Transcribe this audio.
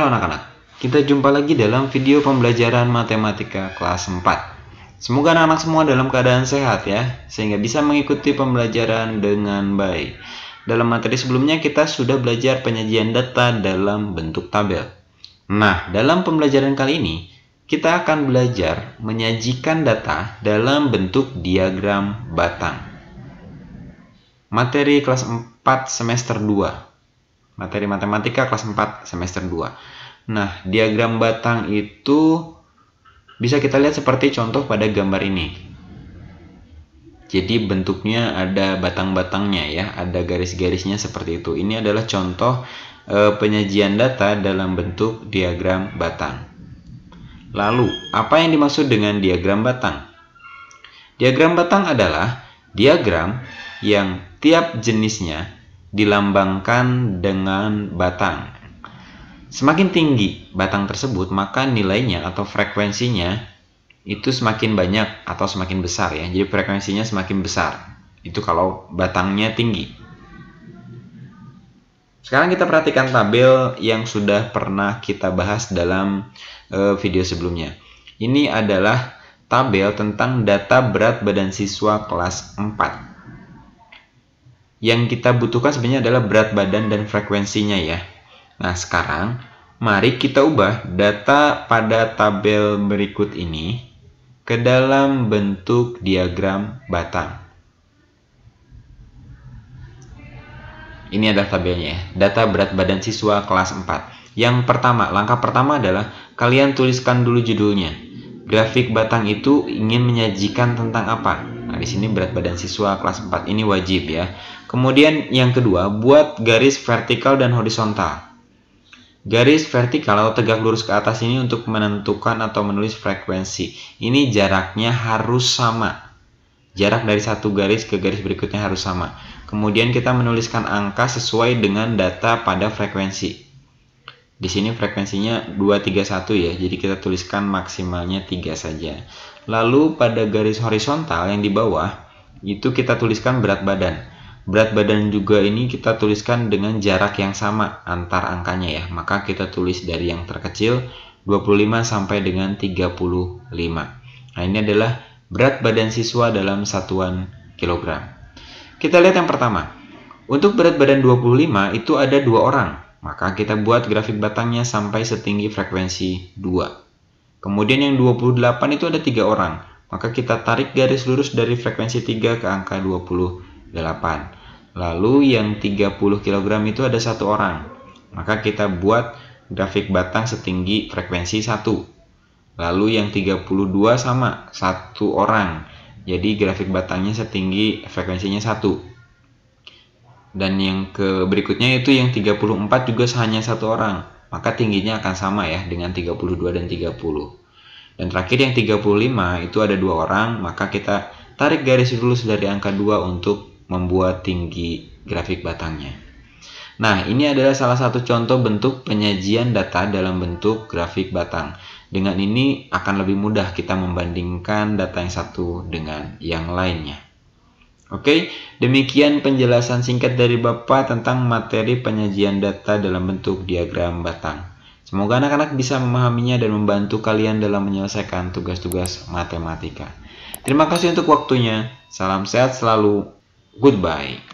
Halo anak-anak, kita jumpa lagi dalam video pembelajaran matematika kelas 4. Semoga anak-anak semua dalam keadaan sehat ya, sehingga bisa mengikuti pembelajaran dengan baik. Dalam materi sebelumnya kita sudah belajar penyajian data dalam bentuk tabel. Nah, dalam pembelajaran kali ini, kita akan belajar menyajikan data dalam bentuk diagram batang. Materi kelas 4 semester 2 materi matematika kelas 4 semester 2. Nah, diagram batang itu bisa kita lihat seperti contoh pada gambar ini. Jadi bentuknya ada batang-batangnya ya, ada garis-garisnya seperti itu. Ini adalah contoh e, penyajian data dalam bentuk diagram batang. Lalu, apa yang dimaksud dengan diagram batang? Diagram batang adalah diagram yang tiap jenisnya dilambangkan dengan batang. Semakin tinggi batang tersebut, maka nilainya atau frekuensinya itu semakin banyak atau semakin besar ya. Jadi frekuensinya semakin besar. Itu kalau batangnya tinggi. Sekarang kita perhatikan tabel yang sudah pernah kita bahas dalam eh, video sebelumnya. Ini adalah tabel tentang data berat badan siswa kelas 4. Yang kita butuhkan sebenarnya adalah berat badan dan frekuensinya ya. Nah, sekarang mari kita ubah data pada tabel berikut ini ke dalam bentuk diagram batang. Ini adalah tabelnya ya, Data berat badan siswa kelas 4. Yang pertama, langkah pertama adalah kalian tuliskan dulu judulnya. Grafik batang itu ingin menyajikan tentang apa? Nah, di sini berat badan siswa kelas 4 ini wajib ya. Kemudian yang kedua, buat garis vertikal dan horizontal. Garis vertikal atau tegak lurus ke atas ini untuk menentukan atau menulis frekuensi. Ini jaraknya harus sama. Jarak dari satu garis ke garis berikutnya harus sama. Kemudian kita menuliskan angka sesuai dengan data pada frekuensi. Di sini frekuensinya 231 ya, jadi kita tuliskan maksimalnya 3 saja. Lalu pada garis horizontal yang di bawah itu kita tuliskan berat badan. Berat badan juga ini kita tuliskan dengan jarak yang sama antar angkanya ya. Maka kita tulis dari yang terkecil 25 sampai dengan 35. Nah, ini adalah berat badan siswa dalam satuan kilogram. Kita lihat yang pertama. Untuk berat badan 25 itu ada dua orang. Maka kita buat grafik batangnya sampai setinggi frekuensi 2. Kemudian yang 28 itu ada tiga orang. Maka kita tarik garis lurus dari frekuensi 3 ke angka 28. Lalu yang 30 kg itu ada satu orang. Maka kita buat grafik batang setinggi frekuensi 1. Lalu yang 32 sama, satu orang. Jadi grafik batangnya setinggi frekuensinya 1. Dan yang berikutnya itu yang 34 juga hanya satu orang maka tingginya akan sama ya dengan 32 dan 30. Dan terakhir yang 35 itu ada dua orang, maka kita tarik garis lurus dari angka 2 untuk membuat tinggi grafik batangnya. Nah, ini adalah salah satu contoh bentuk penyajian data dalam bentuk grafik batang. Dengan ini akan lebih mudah kita membandingkan data yang satu dengan yang lainnya. Oke, demikian penjelasan singkat dari Bapak tentang materi penyajian data dalam bentuk diagram batang. Semoga anak-anak bisa memahaminya dan membantu kalian dalam menyelesaikan tugas-tugas matematika. Terima kasih untuk waktunya. Salam sehat selalu. Goodbye.